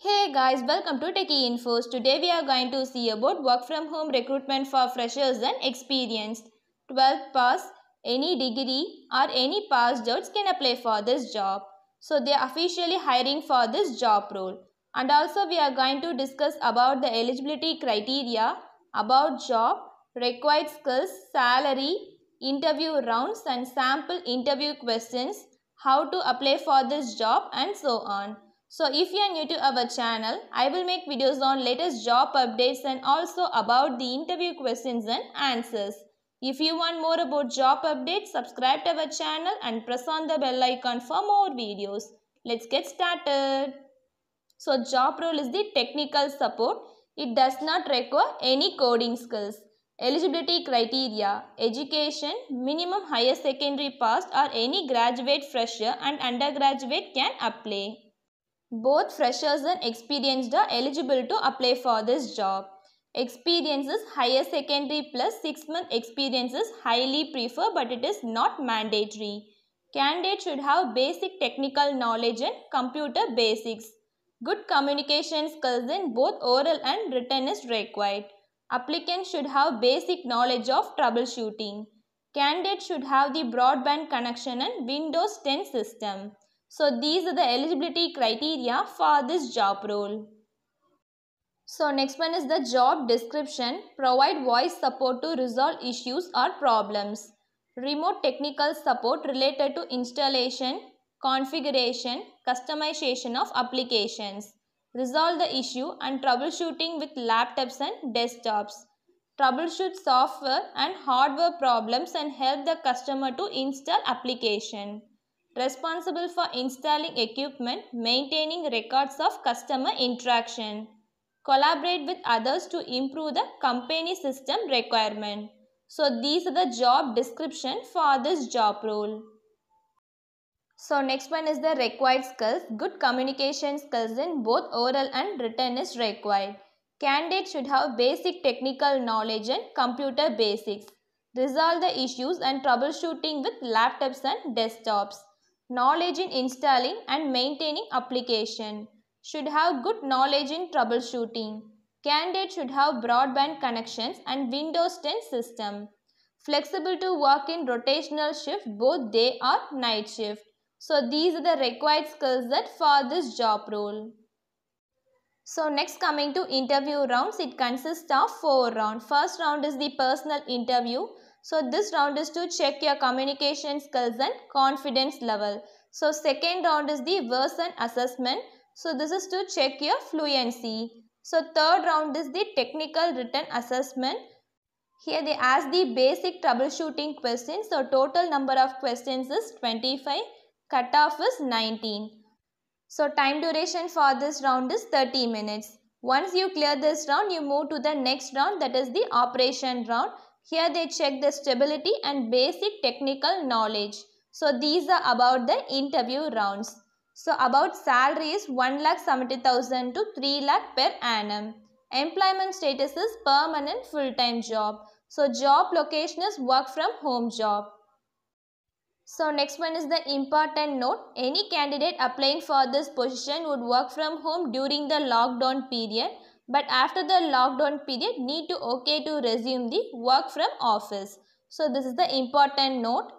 Hey guys, welcome to Techie Infos. Today we are going to see about work from home recruitment for freshers and experienced. 12th pass, any degree or any passed outs can apply for this job. So they are officially hiring for this job role. And also we are going to discuss about the eligibility criteria, about job, required skills, salary, interview rounds and sample interview questions, how to apply for this job and so on. So if you are new to our channel, I will make videos on latest job updates and also about the interview questions and answers. If you want more about job updates, subscribe to our channel and press on the bell icon for more videos. Let's get started. So job role is the technical support. It does not require any coding skills. Eligibility criteria, education, minimum higher secondary pass or any graduate fresher and undergraduate can apply. Both freshers and experienced are eligible to apply for this job. Experiences higher secondary plus 6 month experiences highly prefer, but it is not mandatory. Candidate should have basic technical knowledge and computer basics. Good communication skills in both oral and written is required. Applicants should have basic knowledge of troubleshooting. Candidate should have the broadband connection and Windows 10 system. So these are the eligibility criteria for this job role. So next one is the job description. Provide voice support to resolve issues or problems. Remote technical support related to installation, configuration, customization of applications. Resolve the issue and troubleshooting with laptops and desktops. Troubleshoot software and hardware problems and help the customer to install application responsible for installing equipment, maintaining records of customer interaction. Collaborate with others to improve the company system requirement. So these are the job description for this job role. So next one is the required skills. Good communication skills in both oral and written is required. Candidates should have basic technical knowledge and computer basics. Resolve the issues and troubleshooting with laptops and desktops knowledge in installing and maintaining application, should have good knowledge in troubleshooting. Candidate should have broadband connections and Windows 10 system. Flexible to work in rotational shift both day or night shift. So these are the required skills that for this job role. So next coming to interview rounds, it consists of four rounds. First round is the personal interview. So this round is to check your communication skills and confidence level. So second round is the version assessment. So this is to check your fluency. So third round is the technical written assessment. Here they ask the basic troubleshooting questions. So total number of questions is 25. Cutoff is 19. So time duration for this round is 30 minutes. Once you clear this round, you move to the next round that is the operation round here they check the stability and basic technical knowledge. So these are about the interview rounds. So about salary is 1 lakh 70,000 to 3 lakh per annum. Employment status is permanent full-time job. So job location is work from home job. So next one is the important note. Any candidate applying for this position would work from home during the lockdown period but after the lockdown period need to okay to resume the work from office. So this is the important note.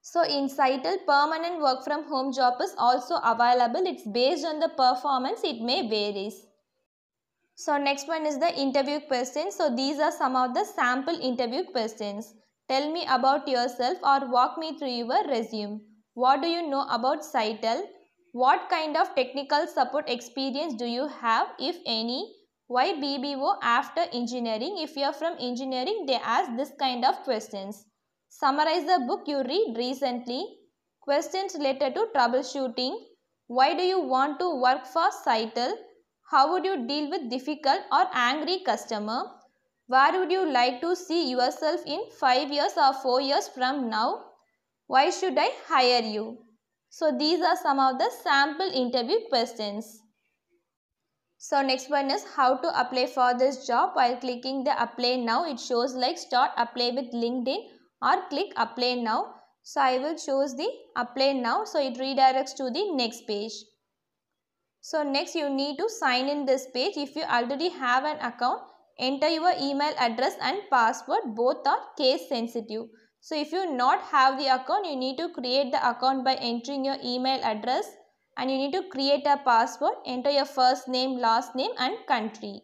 So in CITEL, permanent work from home job is also available. It's based on the performance, it may varies. So next one is the interview questions. So these are some of the sample interview questions. Tell me about yourself or walk me through your resume. What do you know about CITEL? What kind of technical support experience do you have, if any? Why BBO after engineering? If you are from engineering, they ask this kind of questions. Summarize the book you read recently. Questions related to troubleshooting. Why do you want to work for CITL? How would you deal with difficult or angry customer? Where would you like to see yourself in 5 years or 4 years from now? Why should I hire you? So these are some of the sample interview questions. So next one is how to apply for this job. While clicking the apply now, it shows like start apply with LinkedIn or click apply now. So I will choose the apply now. So it redirects to the next page. So next you need to sign in this page. If you already have an account, enter your email address and password. Both are case sensitive. So if you not have the account, you need to create the account by entering your email address and you need to create a password. Enter your first name, last name and country.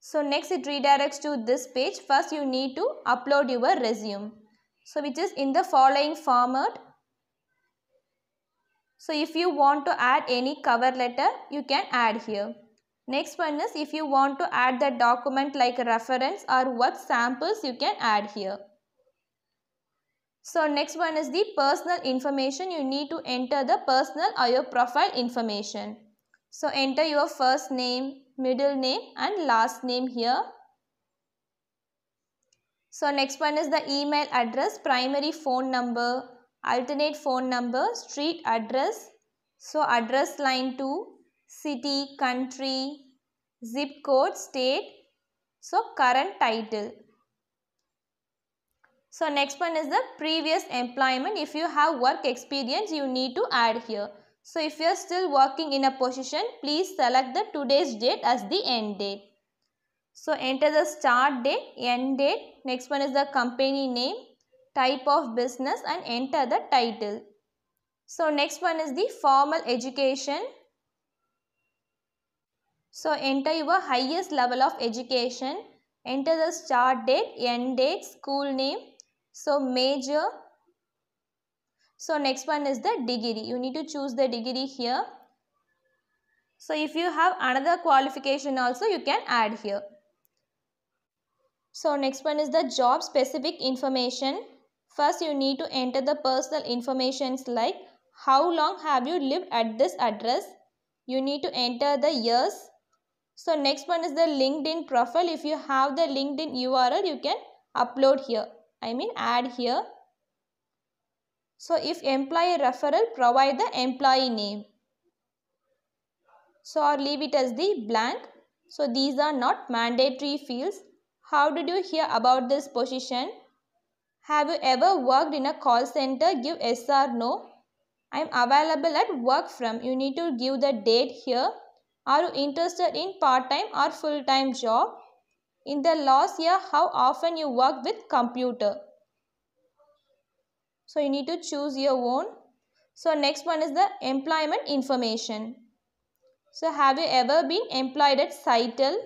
So next it redirects to this page. First you need to upload your resume. So which is in the following format. So if you want to add any cover letter, you can add here. Next one is if you want to add the document like reference or work samples, you can add here. So next one is the personal information. You need to enter the personal or your profile information. So enter your first name, middle name and last name here. So next one is the email address, primary phone number, alternate phone number, street address. So address line 2, city, country, zip code, state. So current title. So next one is the previous employment. If you have work experience, you need to add here. So if you are still working in a position, please select the today's date as the end date. So enter the start date, end date. Next one is the company name, type of business and enter the title. So next one is the formal education. So enter your highest level of education. Enter the start date, end date, school name, so major. So next one is the degree. You need to choose the degree here. So if you have another qualification also you can add here. So next one is the job specific information. First you need to enter the personal informations like how long have you lived at this address. You need to enter the years. So next one is the LinkedIn profile. If you have the LinkedIn URL you can upload here. I mean add here. So if employee referral provide the employee name. So or leave it as the blank. So these are not mandatory fields. How did you hear about this position? Have you ever worked in a call center? Give yes or no. I am available at work from. You need to give the date here. Are you interested in part-time or full-time job? In the last year, how often you work with computer? So you need to choose your own. So next one is the employment information. So have you ever been employed at CITEL?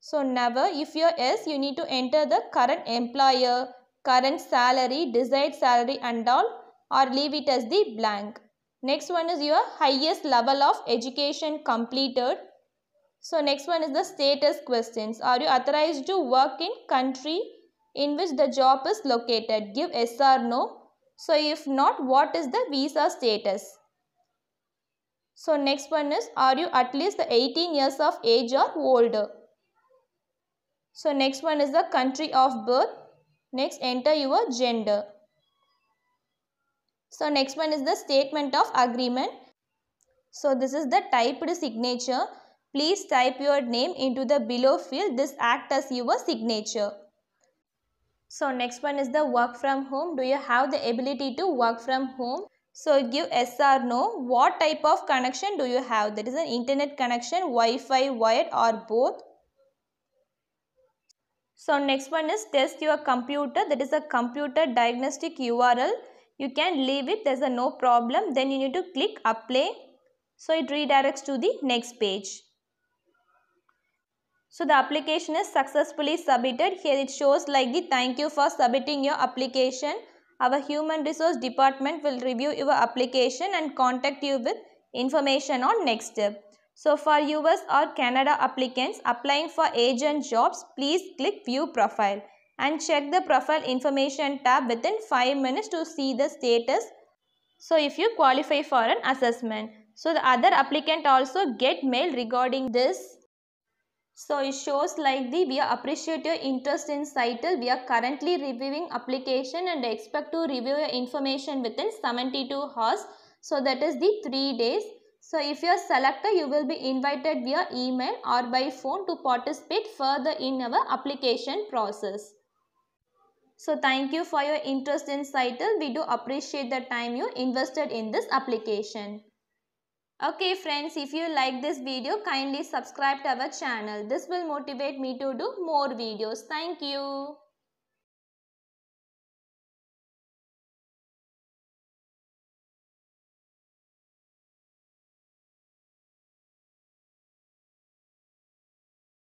So never. If you're yes, you need to enter the current employer, current salary, desired salary and all or leave it as the blank. Next one is your highest level of education completed. So next one is the status questions. Are you authorized to work in country in which the job is located? Give yes or no. So if not, what is the visa status? So next one is, are you at least 18 years of age or older? So next one is the country of birth. Next, enter your gender. So next one is the statement of agreement. So this is the typed signature. Please type your name into the below field. This act as your signature. So next one is the work from home. Do you have the ability to work from home? So give yes or no. What type of connection do you have? That is an internet connection, Wi-Fi, wired or both. So next one is test your computer. That is a computer diagnostic URL. You can leave it. There's a no problem. Then you need to click apply. So it redirects to the next page. So the application is successfully submitted. Here it shows like the thank you for submitting your application. Our human resource department will review your application and contact you with information on next step. So for US or Canada applicants applying for agent jobs, please click view profile and check the profile information tab within 5 minutes to see the status. So if you qualify for an assessment. So the other applicant also get mail regarding this so it shows like the we appreciate your interest in CITEL. We are currently reviewing application and expect to review your information within 72 hours. So that is the 3 days. So if you are selected, you will be invited via email or by phone to participate further in our application process. So thank you for your interest in CITEL. We do appreciate the time you invested in this application. Okay friends, if you like this video, kindly subscribe to our channel. This will motivate me to do more videos. Thank you.